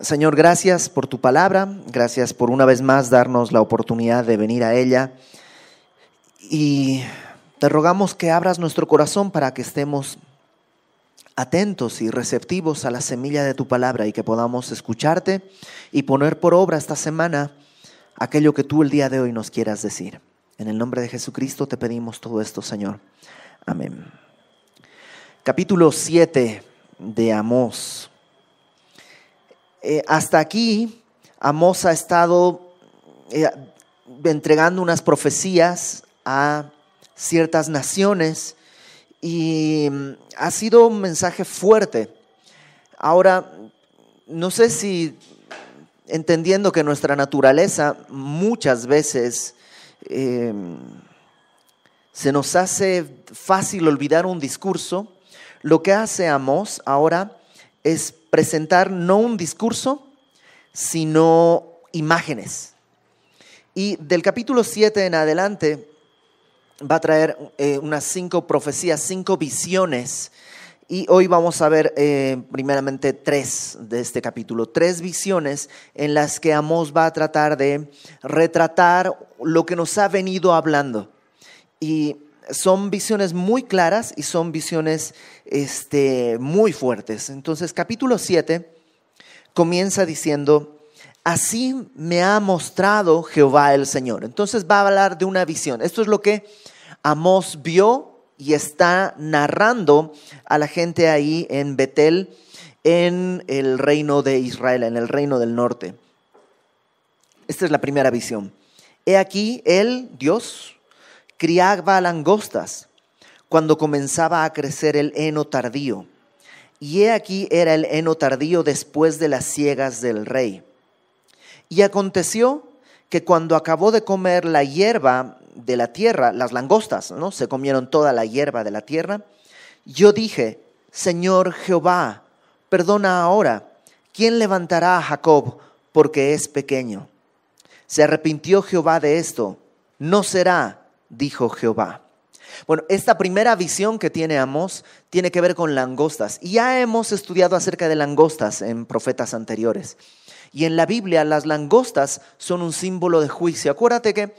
Señor, gracias por tu palabra, gracias por una vez más darnos la oportunidad de venir a ella y te rogamos que abras nuestro corazón para que estemos atentos y receptivos a la semilla de tu palabra y que podamos escucharte y poner por obra esta semana aquello que tú el día de hoy nos quieras decir. En el nombre de Jesucristo te pedimos todo esto, Señor. Amén. Capítulo 7 de Amós. Eh, hasta aquí, Amos ha estado eh, entregando unas profecías a ciertas naciones y mm, ha sido un mensaje fuerte. Ahora, no sé si entendiendo que nuestra naturaleza muchas veces em, se nos hace fácil olvidar un discurso, lo que hace Amos ahora es presentar no un discurso, sino imágenes. Y del capítulo 7 en adelante va a traer eh, unas cinco profecías, cinco visiones. Y hoy vamos a ver eh, primeramente tres de este capítulo, tres visiones en las que Amos va a tratar de retratar lo que nos ha venido hablando. Y son visiones muy claras y son visiones este, muy fuertes. Entonces, capítulo 7 comienza diciendo, así me ha mostrado Jehová el Señor. Entonces va a hablar de una visión. Esto es lo que Amós vio y está narrando a la gente ahí en Betel, en el reino de Israel, en el reino del norte. Esta es la primera visión. He aquí, él, Dios, criaba langostas cuando comenzaba a crecer el heno tardío. Y he aquí era el heno tardío después de las ciegas del rey. Y aconteció que cuando acabó de comer la hierba de la tierra, las langostas, ¿no? Se comieron toda la hierba de la tierra. Yo dije, Señor Jehová, perdona ahora, ¿quién levantará a Jacob porque es pequeño? Se arrepintió Jehová de esto, no será dijo Jehová. Bueno, esta primera visión que tiene Amos tiene que ver con langostas. Y ya hemos estudiado acerca de langostas en profetas anteriores. Y en la Biblia las langostas son un símbolo de juicio. Acuérdate que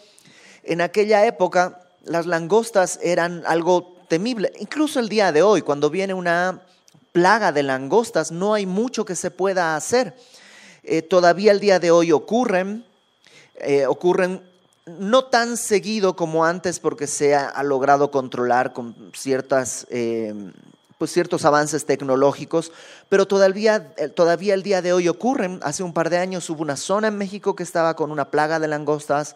en aquella época las langostas eran algo temible. Incluso el día de hoy, cuando viene una plaga de langostas, no hay mucho que se pueda hacer. Eh, todavía el día de hoy ocurren, eh, ocurren no tan seguido como antes porque se ha, logrado controlar con ciertas, eh, pues ciertos avances tecnológicos, pero todavía, eh, todavía el día de hoy ocurren. Hace un par de años hubo una zona en México que estaba con una plaga de langostas.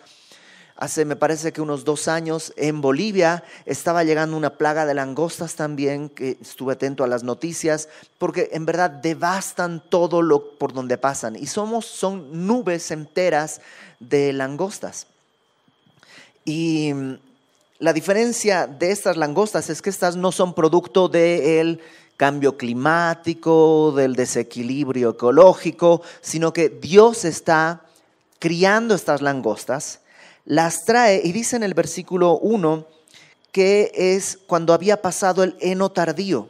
Hace, me parece que unos dos años, en Bolivia estaba llegando una plaga de langostas también, que estuve atento a las noticias, porque en verdad devastan todo lo por donde pasan. Y somos, son nubes enteras de langostas. Y mm, la diferencia de estas langostas es que estas no son producto del cambio climático, del desequilibrio ecológico, sino que Dios está criando estas langostas, las trae y dice en el versículo 1 que es cuando había pasado el heno tardío.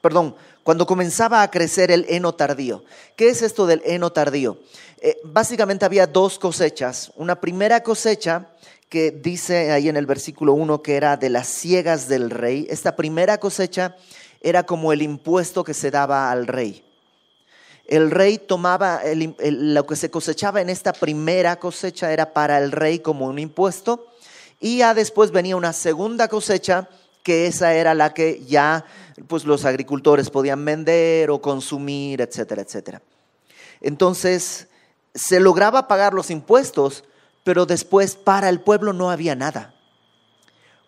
Perdón, cuando comenzaba a crecer el heno tardío. ¿Qué es esto del heno tardío? Eh, básicamente había dos cosechas. Una primera cosecha que dice ahí en el versículo 1 que era de las ciegas del rey, esta primera cosecha era como el impuesto que se daba al rey. El rey tomaba, lo que se cosechaba en esta primera cosecha era para el rey como un impuesto y ya después venía una segunda cosecha que esa era la que ya pues los agricultores podían vender o consumir, etcétera, etcétera. Entonces, se lograba pagar los impuestos, pero después para el pueblo no había nada.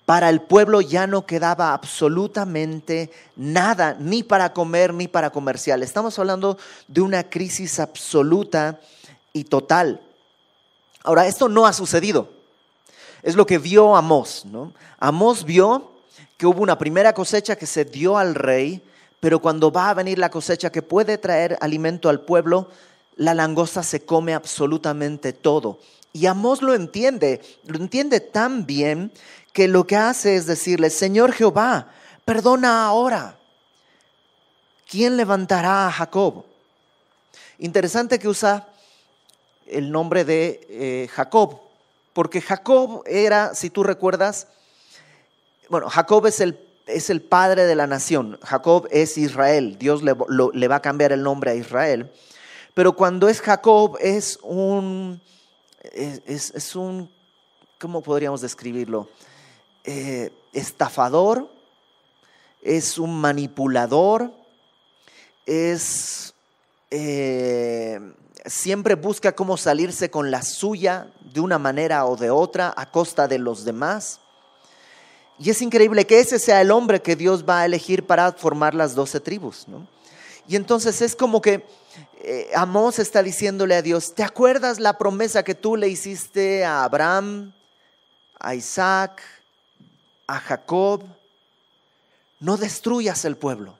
Para el pueblo ya no quedaba absolutamente nada, ni para comer, ni para comercial. Estamos hablando de una crisis absoluta y total. Ahora, esto no ha sucedido. Es lo que vio Amós. ¿no? Amós vio que hubo una primera cosecha que se dio al rey, pero cuando va a venir la cosecha que puede traer alimento al pueblo, la langosta se come absolutamente todo. Y Amós lo entiende, lo entiende tan bien que lo que hace es decirle, Señor Jehová, perdona ahora. ¿Quién levantará a Jacob? Interesante que usa el nombre de eh, Jacob, porque Jacob era, si tú recuerdas, bueno, Jacob es el, es el padre de la nación, Jacob es Israel, Dios le va a cambiar el nombre a Israel, pero cuando es Jacob es un es, es, un, ¿cómo podríamos describirlo? Eh, estafador, es un manipulador, es... Eh, siempre busca cómo salirse con la suya de una manera o de otra a costa de los demás. Y es increíble que ese sea el hombre que Dios va a elegir para formar las doce tribus. Y entonces es como que eh, Amós está diciéndole a Dios, ¿te acuerdas la promesa que tú le hiciste a Abraham, a Isaac, a Jacob? No destruyas el pueblo.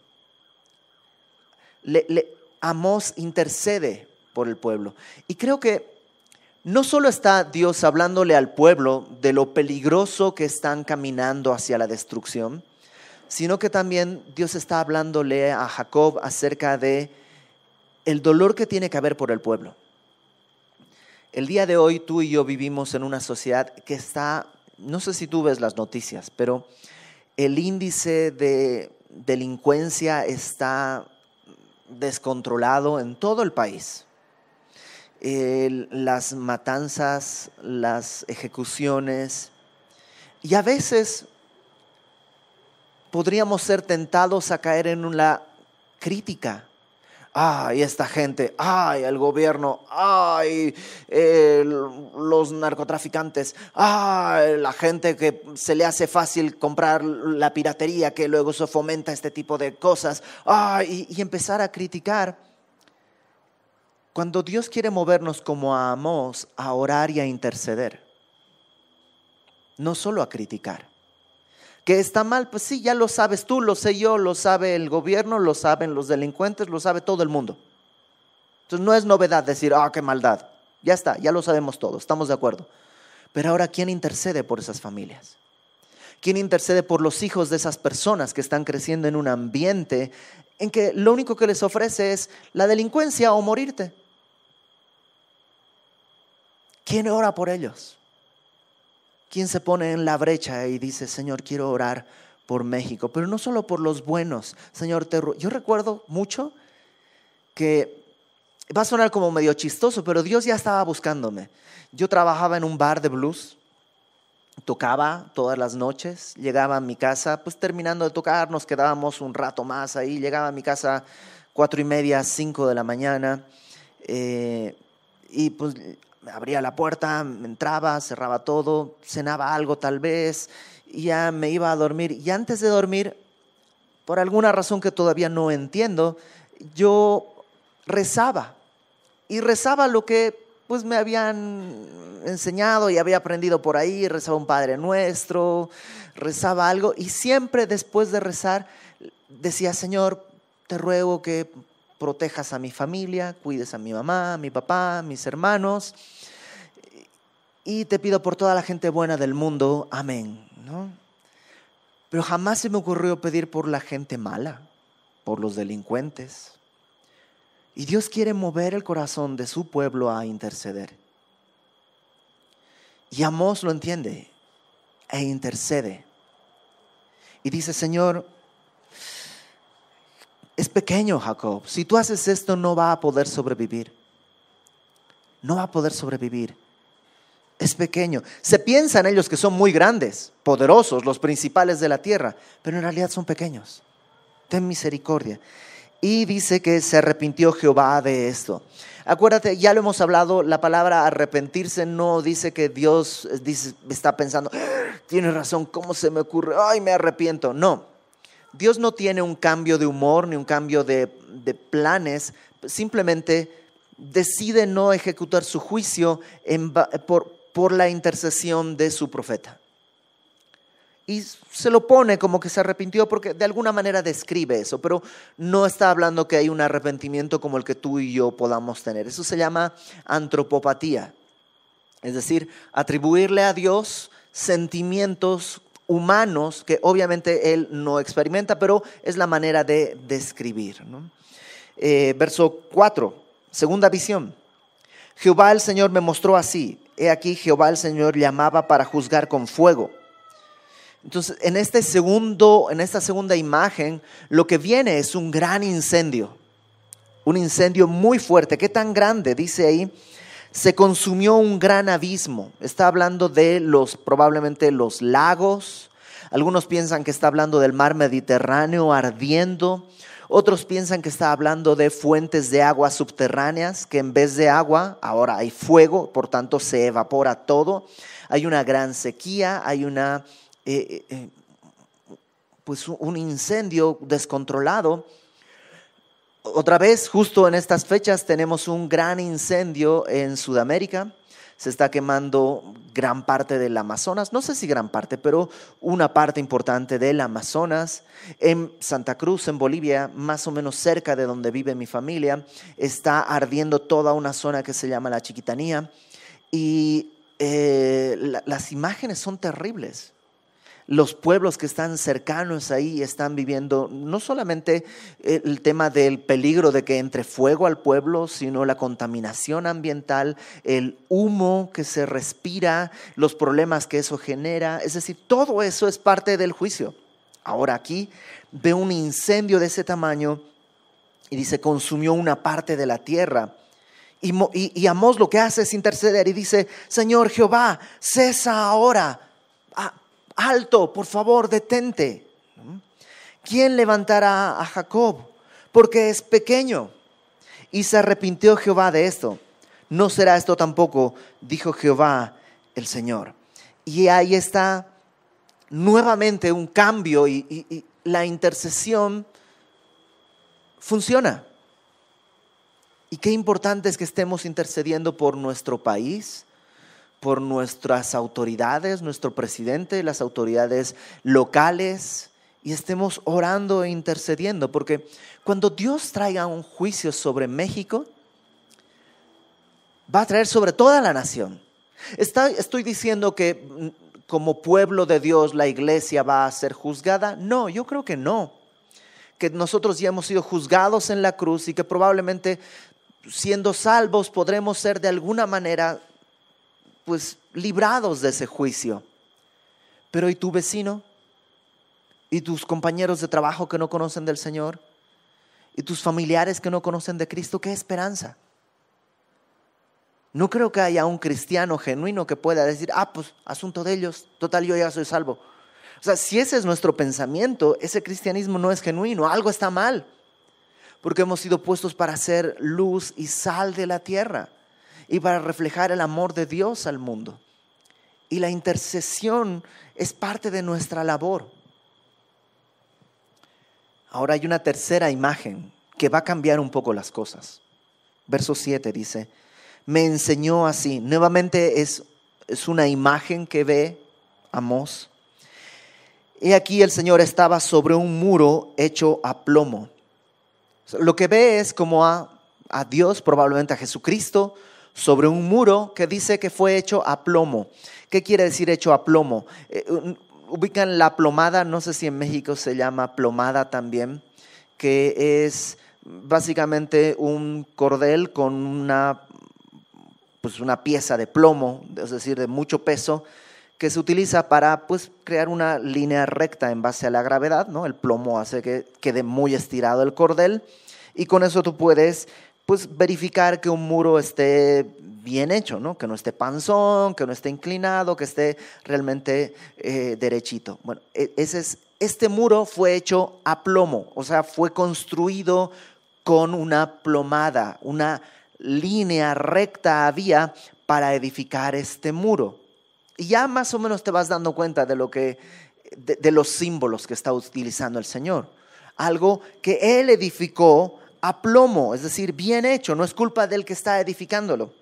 Amós intercede por el pueblo. Y creo que no solo está Dios hablándole al pueblo de lo peligroso que están caminando hacia la destrucción, sino que también Dios está hablándole a Jacob acerca de el dolor que tiene que haber por el pueblo. El día de hoy tú y yo vivimos en una sociedad que está, no sé si tú ves las noticias, pero el índice de delincuencia está descontrolado en todo el país. las matanzas, las ejecuciones. Y a veces podríamos ser tentados a caer en una crítica ay, esta gente, ay, el gobierno, ay, los narcotraficantes, ay, la gente que se le hace fácil comprar la piratería que luego se fomenta este tipo de cosas, ay, y, empezar a criticar. Cuando Dios quiere movernos como a amos, a orar y a interceder, no solo a criticar que está mal, pues sí, ya lo sabes tú, lo sé yo, lo sabe el gobierno, lo saben los delincuentes, lo sabe todo el mundo. Entonces no es novedad decir, ah, qué maldad. Ya está, ya lo sabemos todos, estamos de acuerdo. Pero ahora, ¿quién intercede por esas familias? ¿Quién intercede por los hijos de esas personas que están creciendo en un ambiente en que lo único que les ofrece es la delincuencia o morirte? ¿Quién ora por ellos? Quién se pone en la brecha y dice, Señor, quiero orar por México, pero no solo por los buenos. Señor, te yo recuerdo mucho que va a sonar como medio chistoso, pero Dios ya estaba buscándome. Yo trabajaba en un bar de blues, tocaba todas las noches, llegaba a mi casa, pues terminando de tocar, nos quedábamos un rato más ahí, llegaba a mi casa cuatro y media, cinco de la mañana, eh, y pues abría la puerta, entraba, cerraba todo, cenaba algo tal vez, y ya me iba a dormir. Y antes de dormir, por alguna razón que todavía no entiendo, yo rezaba. Y rezaba lo que pues me habían enseñado y había aprendido por ahí, rezaba un Padre Nuestro, rezaba algo y siempre después de rezar decía, Señor, te ruego que protejas a mi familia, cuides a mi mamá, a mi papá, mis hermanos. Y te pido por toda la gente buena del mundo, amén. Pero jamás se me ocurrió pedir por la gente mala, por los delincuentes. Y Dios quiere mover el corazón de su pueblo a interceder. Y Amós lo entiende e intercede. Y dice, Señor, es pequeño, Jacob. Si tú haces esto, no va a poder sobrevivir. No va a poder sobrevivir. Es pequeño. Se piensan ellos que son muy grandes, poderosos, los principales de la tierra, pero en realidad son pequeños. Ten misericordia. Y dice que se arrepintió Jehová de esto. Acuérdate, ya lo hemos hablado, la palabra arrepentirse no dice que Dios eh, está pensando, ah, tiene razón, ¿cómo se me ocurre? Ay, me arrepiento. No, Dios no tiene un cambio de humor ni un cambio de, planes, simplemente decide no ejecutar su juicio por, por la intercesión de su profeta. Y se lo pone como que se arrepintió porque de alguna manera describe eso, pero no está hablando que hay un arrepentimiento como el que tú y yo podamos tener. Eso se llama antropopatía, es decir, atribuirle a Dios sentimientos humanos que obviamente él no experimenta, pero es la manera de describir. Eh, verso 4, segunda visión. Jehová el Señor me mostró así. He aquí Jehová el Señor llamaba para juzgar con fuego. Entonces, en, este segundo, en esta segunda imagen, lo que viene es un gran incendio. Un incendio muy fuerte. ¿Qué tan grande? Dice ahí se consumió un gran abismo. Está hablando de los, probablemente los lagos. Algunos piensan que está hablando del mar Mediterráneo ardiendo. Otros piensan que está hablando de fuentes de agua subterráneas, que en vez de agua ahora hay fuego, por tanto se evapora todo. Hay una gran sequía, hay una, eh, eh, eh, pues un incendio descontrolado otra vez, justo en estas fechas, tenemos un gran incendio en Sudamérica. Se está quemando gran parte del Amazonas, no sé si gran parte, pero una parte importante del Amazonas. En Santa Cruz, en Bolivia, más o menos cerca de donde vive mi familia, está ardiendo toda una zona que se llama la Chiquitanía. Y eh, las imágenes son terribles los pueblos que están cercanos ahí están viviendo no solamente el tema del peligro de que entre fuego al pueblo, sino la contaminación ambiental, el humo que se respira, los problemas que eso genera, es decir, todo eso es parte del juicio. Ahora aquí ve un incendio de ese tamaño y dice, consumió una parte de la tierra. Y, y, Amós lo que hace es interceder y dice, Señor Jehová, cesa ahora alto, por favor, detente. ¿Quién levantará a Jacob? Porque es pequeño. Y se arrepintió Jehová de esto. No será esto tampoco, dijo Jehová el Señor. Y ahí está nuevamente un cambio y, la intercesión funciona. Y qué importante es que estemos intercediendo por nuestro país, por nuestras autoridades, nuestro presidente, las autoridades locales, y estemos orando e intercediendo, porque cuando Dios traiga un juicio sobre México, va a traer sobre toda la nación. estoy diciendo que mm, como pueblo de Dios la iglesia va a ser juzgada. No, yo creo que no. Que nosotros ya hemos sido juzgados en la cruz y que probablemente siendo salvos podremos ser de alguna manera pues librados de ese juicio. Pero ¿y tu vecino? ¿Y tus compañeros de trabajo que no conocen del Señor? ¿Y tus familiares que no conocen de Cristo? ¿Qué esperanza? No creo que haya un cristiano genuino que pueda decir, ah, pues asunto de ellos, total yo ya soy salvo. O sea, si ese es nuestro pensamiento, ese cristianismo no es genuino, algo está mal, porque hemos sido puestos para ser luz y sal de la tierra y para reflejar el amor de Dios al mundo. Y la intercesión es parte de nuestra labor. Ahora hay una tercera imagen que va a cambiar un poco las cosas. Verso 7 dice, me enseñó así. Nuevamente es, es una imagen que ve Amós. Y aquí el Señor estaba sobre un muro hecho a plomo. Lo que ve es como a, a Dios, probablemente a Jesucristo, sobre un muro que dice que fue hecho a plomo. ¿Qué quiere decir hecho a plomo? Eh, ubican la plomada, no sé si en México se llama plomada también, que es básicamente un cordel con una, pues una pieza de plomo, es decir, de mucho peso, que se utiliza para pues, crear una línea recta en base a la gravedad. ¿no? El plomo hace que quede muy estirado el cordel y con eso tú puedes pues verificar que un muro esté bien hecho, ¿no? Que no esté panzón, que no esté inclinado, que esté realmente eh, derechito. Bueno, e-, ese es, este muro fue hecho a plomo, o sea, fue construido con una plomada, una línea recta había para edificar este muro. Y ya más o menos te vas dando cuenta de lo que de los símbolos que está utilizando el Señor. Algo que él edificó a plomo, es decir, bien hecho, no es culpa del que está edificándolo.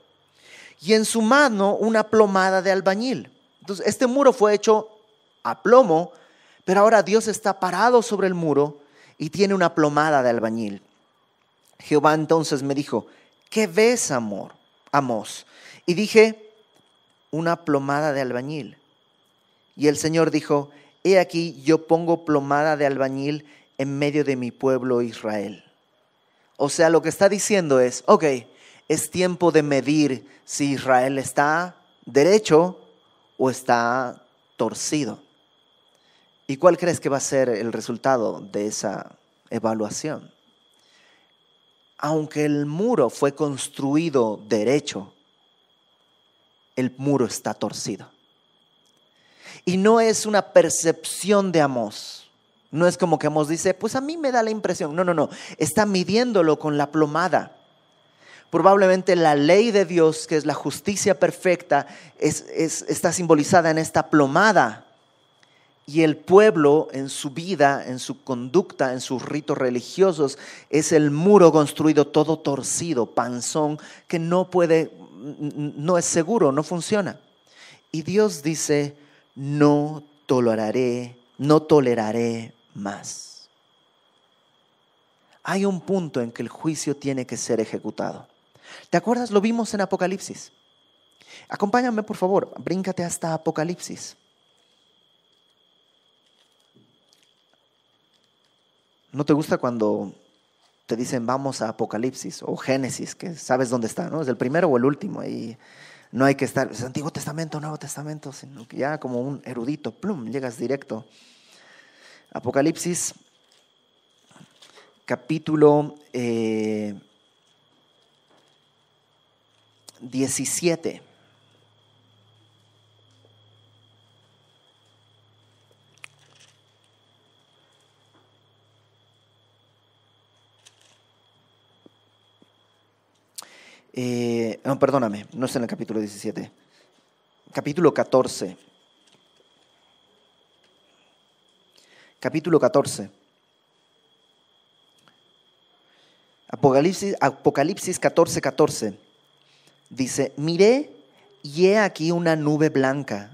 Y en su mano una plomada de albañil. Entonces, este muro fue hecho a plomo, pero ahora Dios está parado sobre el muro y tiene una plomada de albañil. Jehová entonces me dijo, ¿qué ves, amor, Amos? Y dije, una plomada de albañil. Y el Señor dijo, he aquí yo pongo plomada de albañil en medio de mi pueblo Israel o sea, lo que está diciendo es, ok, es tiempo de medir si Israel está derecho o está torcido. ¿Y cuál crees que va a ser el resultado de esa evaluación? Aunque el muro fue construido derecho, el muro está torcido. Y no es una percepción de Amos. No es como que hemos dice, pues a mí me da la impresión. No, no, no. Está midiéndolo con la plomada. Probablemente la ley de Dios, que es la justicia perfecta, está simbolizada en esta plomada. Y el pueblo en su vida, en su conducta, en sus ritos religiosos, es el muro construido todo torcido, panzón, que no puede, mm, no es seguro, no funciona. Y Dios dice, no toleraré, no toleraré más. Hay un punto en que el juicio tiene que ser ejecutado. ¿Te acuerdas? Lo vimos en Apocalipsis. Acompáñame, por favor, bríncate hasta Apocalipsis. ¿No te gusta cuando te dicen vamos a Apocalipsis o Génesis, que sabes dónde está, ¿no? Es el primero o el último y no hay que estar, es Antiguo Testamento, Nuevo Testamento, sino que ya como un erudito, plum, llegas directo. Apocalipsis capítulo eh, 17. Eh, perdóname, no es en el capítulo 17. Capítulo 14. capítulo 14. Apocalipsis, 14, Dice, miré y he aquí una nube blanca,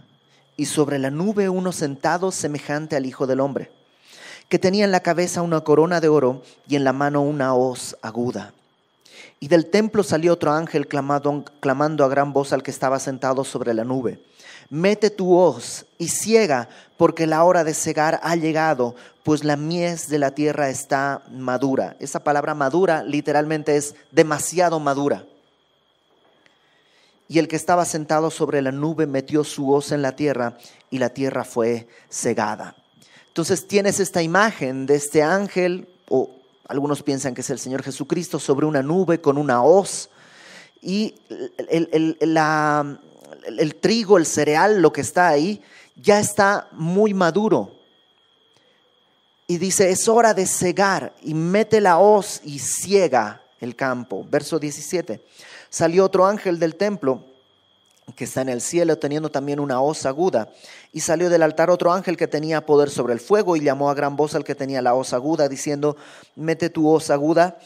y sobre la nube uno sentado semejante al Hijo del Hombre, que tenía en la cabeza una corona de oro y en la mano una hoz aguda. Y del templo salió otro ángel clamando a gran voz al que estaba sentado sobre la nube mete tu hoz y ciega, porque la hora de cegar ha llegado, pues la mies de la tierra está madura. Esa palabra madura literalmente es demasiado madura. Y el que estaba sentado sobre la nube metió su hoz en la tierra y la tierra fue cegada. Entonces tienes esta imagen de este ángel, o algunos piensan que es el Señor Jesucristo, sobre una nube con una hoz. Y la, el trigo, el cereal, lo que está ahí, ya está muy maduro. Y dice, es hora de cegar y mete la hoz y ciega el campo. Verso 17. Salió otro ángel del templo que está en el cielo teniendo también una hoz aguda. Y salió del altar otro ángel que tenía poder sobre el fuego y llamó a gran voz al que tenía la hoz aguda, diciendo, mete tu hoz aguda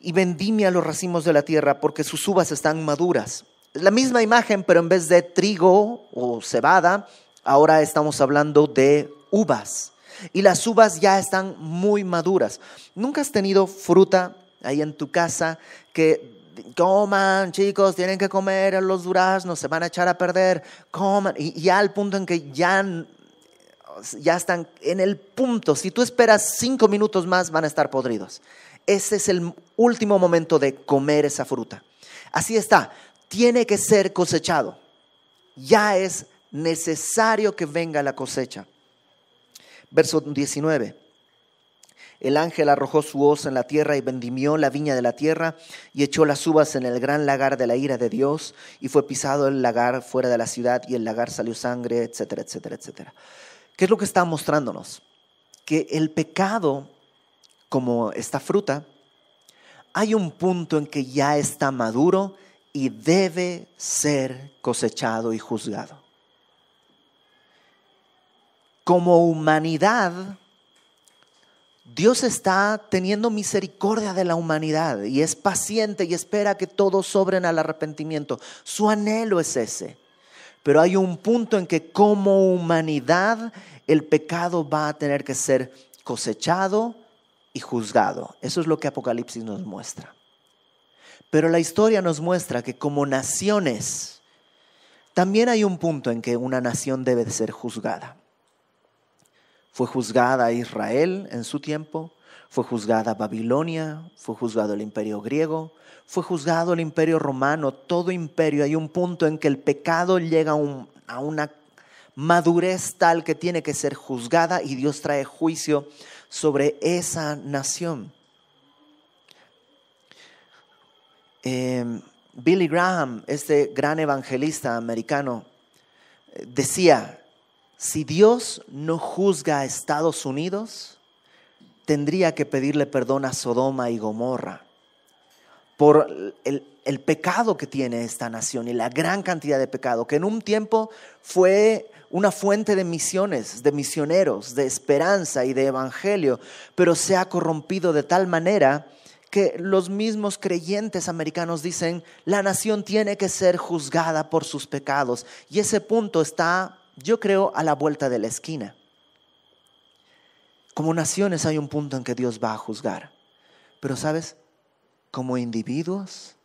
y a los racimos de la tierra porque sus uvas están maduras la misma imagen, pero en vez de trigo o cebada, ahora estamos hablando de uvas. Y las uvas ya están muy maduras. ¿Nunca has tenido fruta ahí en tu casa que coman, chicos, tienen que comer los duraznos, se van a echar a perder, coman? Y ya al punto en que ya, ya están en el punto, si tú esperas cinco minutos más, van a estar podridos. Ese es el último momento de comer esa fruta. Así está, tiene que ser cosechado. Ya es necesario que venga la cosecha. Verso 19. El ángel arrojó su hoz en la tierra y vendimió la viña de la tierra y echó las uvas en el gran lagar de la ira de Dios y fue pisado el lagar fuera de la ciudad y el lagar salió sangre, etcétera, etcétera, etcétera. ¿Qué es lo que está mostrándonos? Que el pecado, como esta fruta, hay un punto en que ya está maduro y debe ser cosechado y juzgado. Como humanidad, Dios está teniendo misericordia de la humanidad y es paciente y espera que todos sobren al arrepentimiento. Su anhelo es ese. Pero hay un punto en que como humanidad el pecado va a tener que ser cosechado y juzgado. Eso es lo que Apocalipsis nos muestra. Pero la historia nos muestra que como naciones, también hay un punto en que una nación debe ser juzgada. Fue juzgada Israel en su tiempo, fue juzgada Babilonia, fue juzgado el imperio griego, fue juzgado el imperio romano, todo imperio. Hay un punto en que el pecado llega a una madurez tal que tiene que ser juzgada y Dios trae juicio sobre esa nación. Em, Billy Graham, este gran evangelista americano, eh, decía, si Dios no juzga a Estados Unidos, tendría que pedirle perdón a Sodoma y Gomorra por el, el, pecado que tiene esta nación y la gran cantidad de pecado, que en un tiempo fue una fuente de misiones, de misioneros, de esperanza y de evangelio, pero se ha corrompido de tal manera que los mismos creyentes americanos dicen, la nación tiene que ser juzgada por sus pecados. Y ese punto está, yo creo, a la vuelta de la esquina. Como naciones hay un punto en que Dios va a juzgar. Pero sabes, como individuos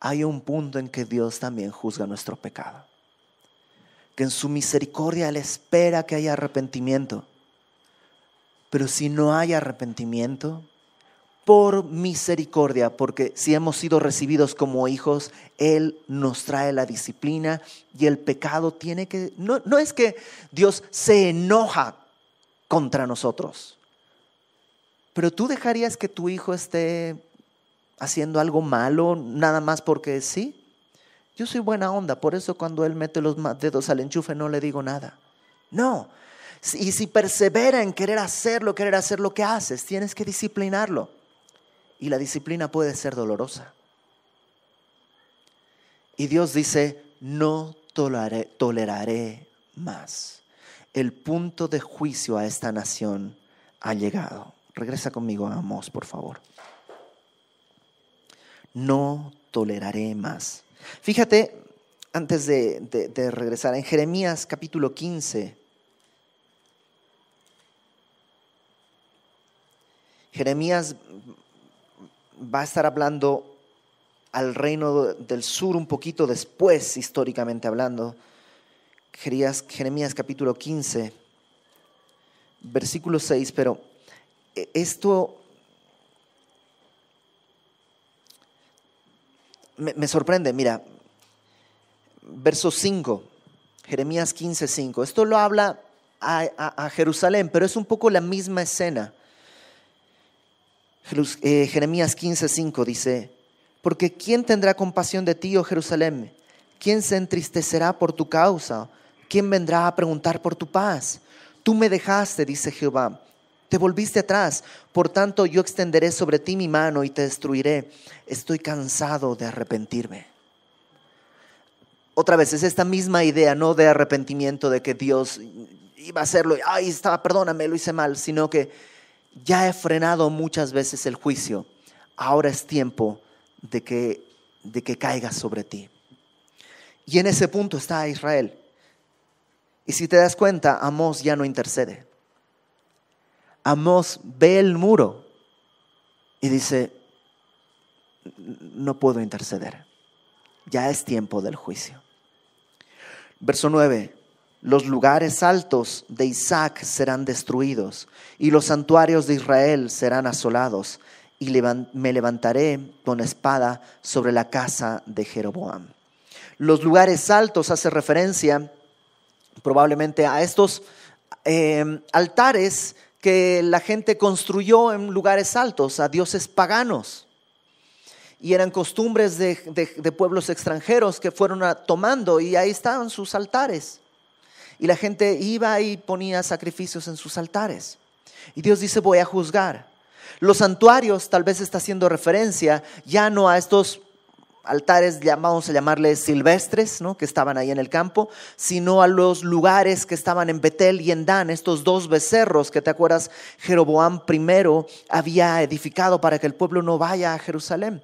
hay un punto en que Dios también juzga nuestro pecado. Que en su misericordia le espera que haya arrepentimiento. Pero si no hay arrepentimiento, por misericordia, porque si hemos sido recibidos como hijos, Él nos trae la disciplina y el pecado tiene que... No, es que Dios se enoja contra nosotros, pero tú dejarías que tu hijo esté haciendo algo malo nada más porque sí. Yo soy buena onda, por eso cuando Él mete los dedos al enchufe no le digo nada. No. Y si persevera en querer hacerlo, querer hacer lo que haces, tienes que disciplinarlo. Y la disciplina puede ser dolorosa. Y Dios dice, no toleraré, más. El punto de juicio a esta nación ha llegado. Regresa conmigo Amos, por favor. No toleraré más. Fíjate, antes de, de, regresar, en Jeremías capítulo 15. Jeremías va a estar hablando al reino del sur un poquito después, históricamente hablando. Jeremías capítulo 15, versículo 6, pero e-, esto me, sorprende, mira, verso 5, Jeremías 15, 5, esto lo habla a Jerusalén, pero es un poco la misma escena eh, Jeremías 15:5 dice, porque ¿quién tendrá compasión de ti, oh Jerusalén? ¿Quién se entristecerá por tu causa? ¿Quién vendrá a preguntar por tu paz? Tú me dejaste, dice Jehová, te volviste atrás, por tanto yo extenderé sobre ti mi mano y te destruiré. Estoy cansado de arrepentirme. Otra vez, es esta misma idea, no de arrepentimiento de que Dios iba a hacerlo, ay, estaba, perdóname, lo hice mal, sino que ya he frenado muchas veces el juicio, ahora es tiempo de que, de caiga sobre ti. Y en ese punto está Israel. Y si te das cuenta, Amós ya no intercede. Amós ve el muro y dice, no puedo interceder. Ya es tiempo del juicio. Verso 9 los lugares altos de Isaac serán destruidos, y los santuarios de Israel serán asolados, y me levantaré con espada sobre la casa de Jeroboam. Los lugares altos hace referencia probablemente a estos em, altares que la gente construyó en lugares altos, a dioses paganos. Y eran costumbres de, pueblos extranjeros que fueron tomando y ahí estaban sus altares y la gente iba y ponía sacrificios en sus altares. Y Dios dice, voy a juzgar. Los santuarios tal vez está haciendo referencia ya no a estos altares, vamos a llamarles silvestres, ¿no? que estaban ahí en el campo, sino a los lugares que estaban en Betel y en Dan, estos dos becerros que te acuerdas Jeroboam primero había edificado para que el pueblo no vaya a Jerusalén.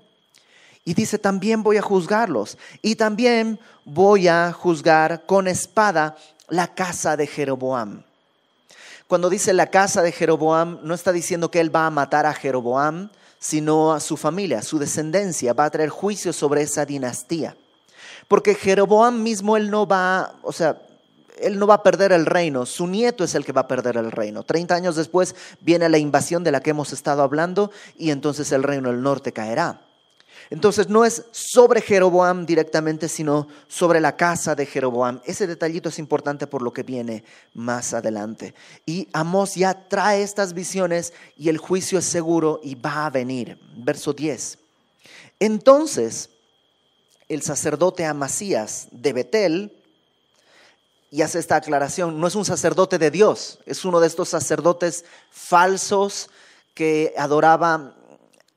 Y dice, también voy a juzgarlos y también voy a juzgar con espada la casa de Jeroboam. Cuando dice la casa de Jeroboam, no está diciendo que él va a matar a Jeroboam, sino a su familia, su descendencia, va a traer juicio sobre esa dinastía. Porque Jeroboam mismo él no va, o sea, él no va a perder el reino, su nieto es el que va a perder el reino. Treinta años después viene la invasión de la que hemos estado hablando y entonces el reino del norte caerá. Entonces no es sobre Jeroboam directamente, sino sobre la casa de Jeroboam. Ese detallito es importante por lo que viene más adelante. Y Amos ya trae estas visiones y el juicio es seguro y va a venir. Verso 10. Entonces el sacerdote Amasías de Betel, y hace esta aclaración, no es un sacerdote de Dios, es uno de estos sacerdotes falsos que adoraba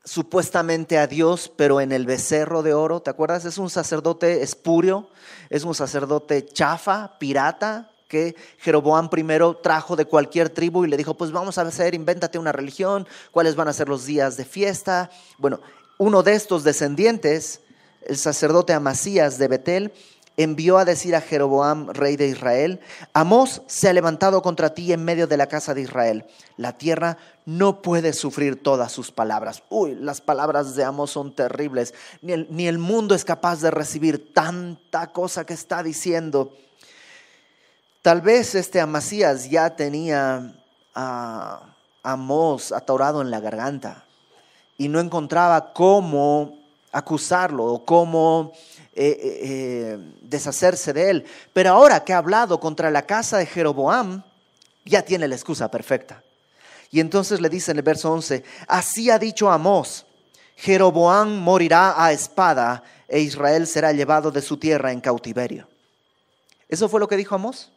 supuestamente a Dios, pero en el becerro de oro. ¿Te acuerdas? Es un sacerdote espurio, es un sacerdote chafa, pirata, que Jeroboam primero trajo de cualquier tribu y le dijo, pues vamos a hacer, invéntate una religión, cuáles van a ser los días de fiesta. Bueno, uno de estos descendientes, el sacerdote Amasías de Betel, envió a decir a Jeroboam, rey de Israel, Amos se ha levantado contra ti en medio de la casa de Israel. La tierra no puede sufrir todas sus palabras. Uy, las palabras de Amos son terribles. Ni el, mundo es capaz de recibir tanta cosa que está diciendo. Tal vez este Amasías ya tenía a Amos atorado en la garganta y no encontraba cómo acusarlo o cómo eh, eh, eh, deshacerse de él. Pero ahora que ha hablado contra la casa de Jeroboam, ya tiene la excusa perfecta. Y entonces le dice en el verso 11, así ha dicho Amós, Jeroboam morirá a espada e Israel será llevado de su tierra en cautiverio. ¿Eso fue lo que dijo Amós?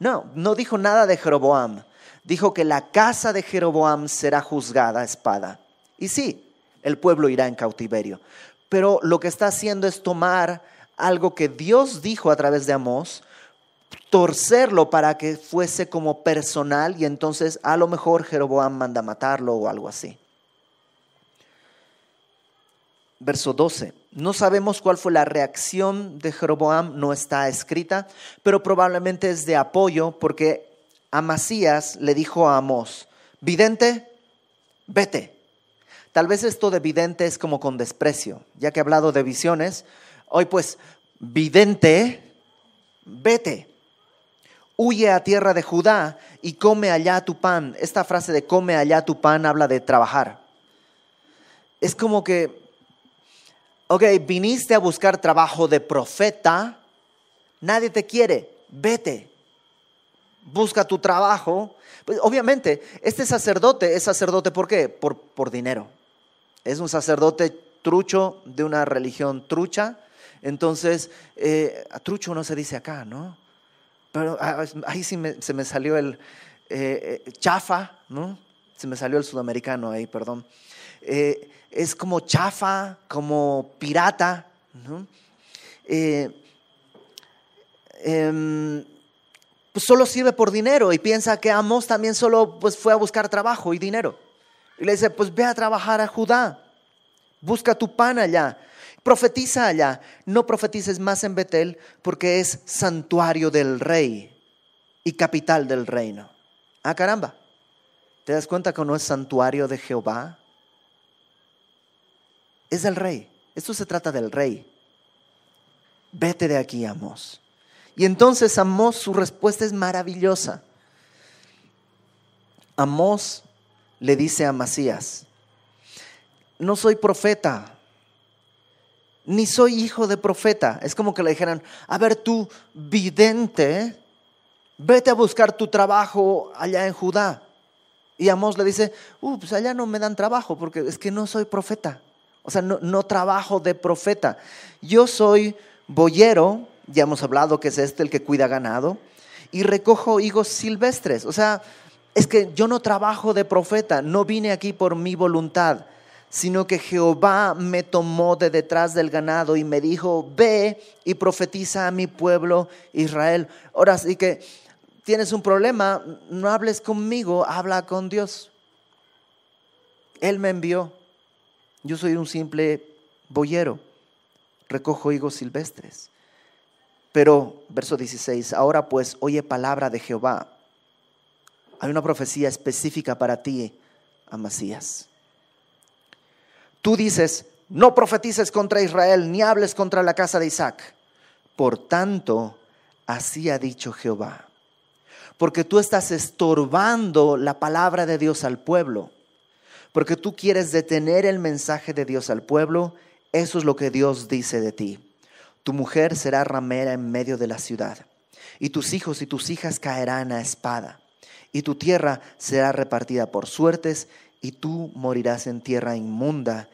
No, no dijo nada de Jeroboam. Dijo que la casa de Jeroboam será juzgada a espada. Y sí, el pueblo irá en cautiverio pero lo que está haciendo es tomar algo que Dios dijo a través de Amós, torcerlo para que fuese como personal y entonces a lo mejor Jeroboam manda matarlo o algo así. Verso 12. No sabemos cuál fue la reacción de Jeroboam, no está escrita, pero probablemente es de apoyo porque Amasías le dijo a Amós, vidente, vete Tal vez esto de vidente es como con desprecio, ya que he hablado de visiones. Hoy pues, vidente, vete, huye a tierra de Judá y come allá tu pan. Esta frase de come allá tu pan habla de trabajar. Es como que, ok, viniste a buscar trabajo de profeta, nadie te quiere, vete, busca tu trabajo. Pues obviamente, este sacerdote es sacerdote ¿por qué? Por, por dinero es un sacerdote trucho de una religión trucha. Entonces, eh, trucho no se dice acá, ¿no? Pero ah, ahí sí se me salió el eh, eh, chafa, ¿no? Se me salió el sudamericano ahí, perdón. es como chafa, como pirata, ¿no? Em, pues solo sirve por dinero y piensa que Amos también solo pues, fue a buscar trabajo y dinero. Y le dice, pues ve a trabajar a Judá, busca tu pan allá, profetiza allá, no profetices más en Betel porque es santuario del rey y capital del reino. Ah, caramba, ¿te das cuenta que no es santuario de Jehová? Es del rey, esto se trata del rey. Vete de aquí, Amos. Y entonces Amos, su respuesta es maravillosa. Amos le dice a Masías, no soy profeta, ni soy hijo de profeta. Es como que le dijeran, a ver tú, vidente, vete a buscar tu trabajo allá en Judá. Y Amós le dice, uh, pues allá no me dan trabajo porque es que no soy profeta. O sea, no, no trabajo de profeta. Yo soy boyero, ya hemos hablado que es este el que cuida ganado, y recojo higos silvestres. O sea, es que yo no trabajo de profeta, no vine aquí por mi voluntad, sino que Jehová me tomó de detrás del ganado y me dijo, ve y profetiza a mi pueblo Israel. Ahora sí que tienes un problema, no hables conmigo, habla con Dios. Él me envió. Yo soy un simple boyero, recojo higos silvestres. Pero, verso 16, ahora pues oye palabra de Jehová hay una profecía específica para ti, Amasías. Tú dices, no profetices contra Israel, ni hables contra la casa de Isaac. Por tanto, así ha dicho Jehová. Porque tú estás estorbando la palabra de Dios al pueblo. Porque tú quieres detener el mensaje de Dios al pueblo. Eso es lo que Dios dice de ti. Tu mujer será ramera en medio de la ciudad. Y tus hijos y tus hijas caerán a espada y tu tierra será repartida por suertes, y tú morirás en tierra inmunda,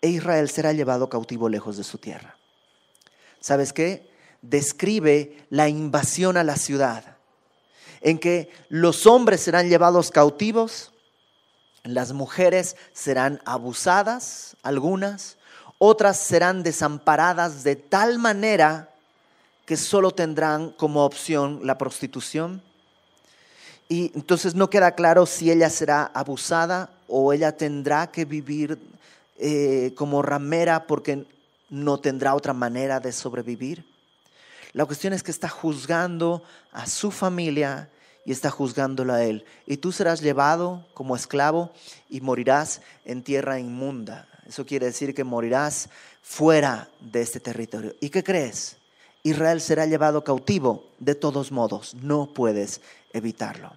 e Israel será llevado cautivo lejos de su tierra. ¿Sabes qué? Describe la invasión a la ciudad, en que los hombres serán llevados cautivos, las mujeres serán abusadas, algunas, otras serán desamparadas de tal manera que solo tendrán como opción la prostitución y entonces no queda claro si ella será abusada o ella tendrá que vivir eh, como ramera porque no tendrá otra manera de sobrevivir. La cuestión es que está juzgando a su familia y está juzgándola a él. Y tú serás llevado como esclavo y morirás en tierra inmunda. Eso quiere decir que morirás fuera de este territorio. ¿Y qué crees? Israel será llevado cautivo de todos modos. No puedes evitarlo.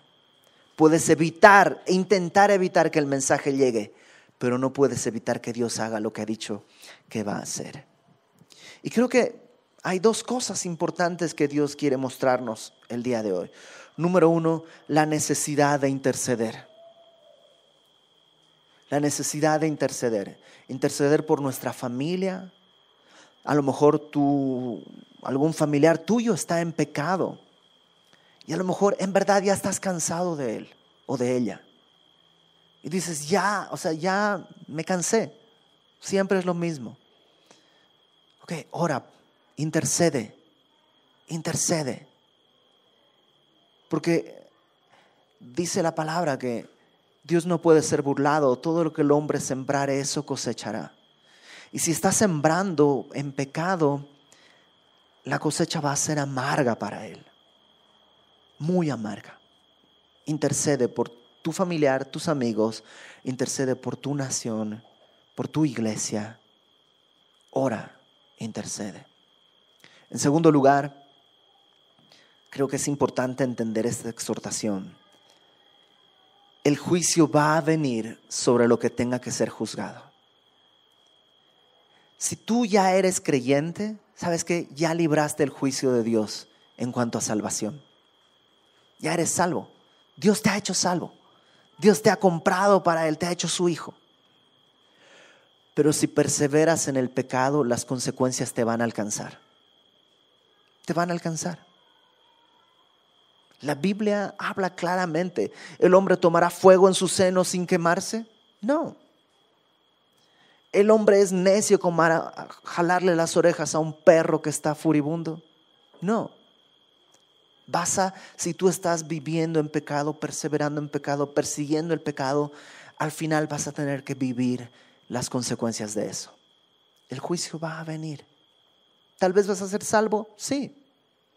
Puedes evitar e intentar evitar que el mensaje llegue, pero no puedes evitar que Dios haga lo que ha dicho que va a hacer. Y creo que hay dos cosas importantes que Dios quiere mostrarnos el día de hoy. Número uno, la necesidad de interceder. La necesidad de interceder. Interceder por nuestra familia. A lo mejor tú, algún familiar tuyo está en pecado y a lo mejor en verdad ya estás cansado de él o de ella. Y dices, ya, o sea, ya me cansé. Siempre es lo mismo. Ok, ora, intercede, intercede. Porque dice la palabra que Dios no puede ser burlado. Todo lo que el hombre sembrar eso cosechará. Y si está sembrando en pecado, la cosecha va a ser amarga para él muy amarga. Intercede por tu familiar, tus amigos, intercede por tu nación, por tu iglesia. Ora, intercede. En segundo lugar, creo que es importante entender esta exhortación. El juicio va a venir sobre lo que tenga que ser juzgado. Si tú ya eres creyente, sabes que ya libraste el juicio de Dios en cuanto a salvación ya eres salvo. Dios te ha hecho salvo. Dios te ha comprado para Él, te ha hecho su hijo. Pero si perseveras en el pecado, las consecuencias te van a alcanzar. Te van a alcanzar. La Biblia habla claramente. ¿El hombre tomará fuego en su seno sin quemarse? No. ¿El hombre es necio como jalarle las orejas a un perro que está furibundo? No. Vas a, si tú estás viviendo en pecado, perseverando en pecado, persiguiendo el pecado, al final vas a tener que vivir las consecuencias de eso. El juicio va a venir. Tal vez vas a ser salvo, sí.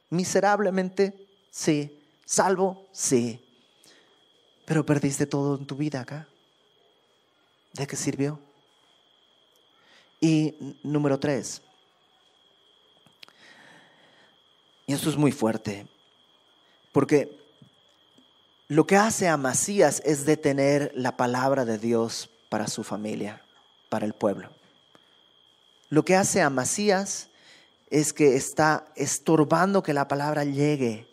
Miserablemente, sí. Salvo, sí. Pero perdiste todo en tu vida acá. ¿De qué sirvió? Y número tres, y eso es muy fuerte, porque lo que hace a Masías es detener la palabra de Dios para su familia, para el pueblo. Lo que hace a Masías es que está estorbando que la palabra llegue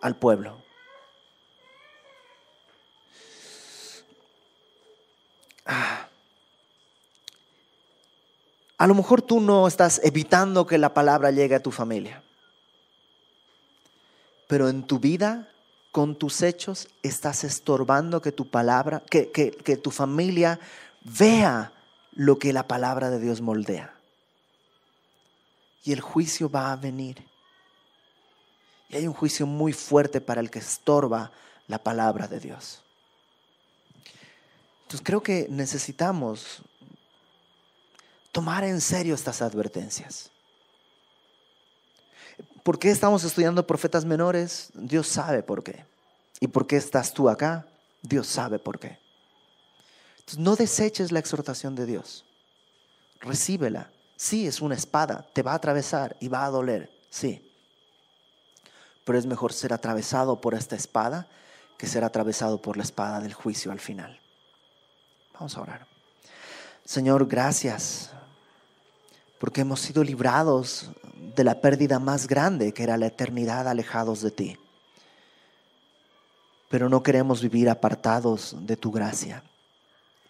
al pueblo. Ah. A lo mejor tú no estás evitando que la palabra llegue a tu familia pero en tu vida, con tus hechos, estás estorbando que tu palabra, que, que tu familia vea lo que la palabra de Dios moldea. Y el juicio va a venir. Y hay un juicio muy fuerte para el que estorba la palabra de Dios. Entonces creo que necesitamos tomar en serio estas advertencias. ¿Por qué estamos estudiando profetas menores? Dios sabe por qué. ¿Y por qué estás tú acá? Dios sabe por qué. Entonces, no deseches la exhortación de Dios. Recíbela. Sí, es una espada, te va a atravesar y va a doler, sí. Pero es mejor ser atravesado por esta espada que ser atravesado por la espada del juicio al final. Vamos a orar. Señor, gracias porque hemos sido librados de la pérdida más grande, que era la eternidad alejados de ti. Pero no queremos vivir apartados de tu gracia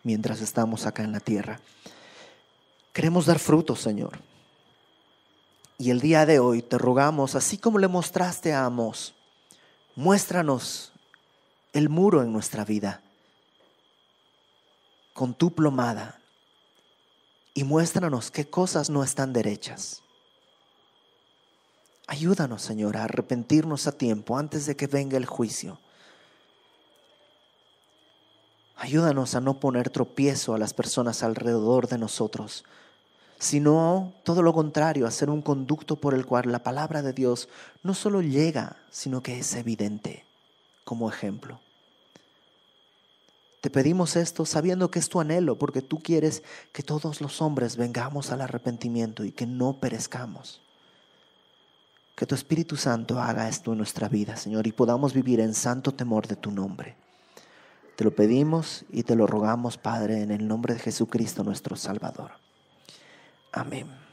mientras estamos acá en la tierra. Queremos dar fruto, Señor. Y el día de hoy te rogamos, así como le mostraste a Amos, muéstranos el muro en nuestra vida con tu plomada y muéstranos qué cosas no están derechas. Ayúdanos, Señor, a arrepentirnos a tiempo antes de que venga el juicio. Ayúdanos a no poner tropiezo a las personas alrededor de nosotros, sino todo lo contrario, a ser un conducto por el cual la palabra de Dios no solo llega, sino que es evidente como ejemplo. Te pedimos esto sabiendo que es tu anhelo, porque tú quieres que todos los hombres vengamos al arrepentimiento y que no perezcamos. Que tu Espíritu Santo haga esto en nuestra vida, Señor, y podamos vivir en santo temor de tu nombre. Te lo pedimos y te lo rogamos, Padre, en el nombre de Jesucristo nuestro Salvador. Amén.